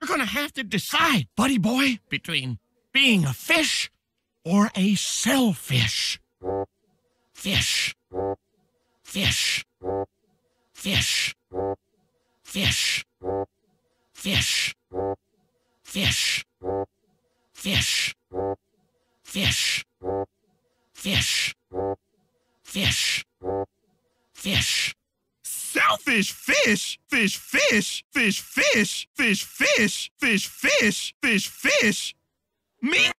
You're going to have to decide, buddy boy, between being a fish or a selfish fish. Fish. Fish. Fish. Fish. Fish. Fish. Fish. Fish. Fish. Fish. Fish shellfish, fish, fish, fish, fish, fish, fish, fish, fish, fish, fish, fish, me.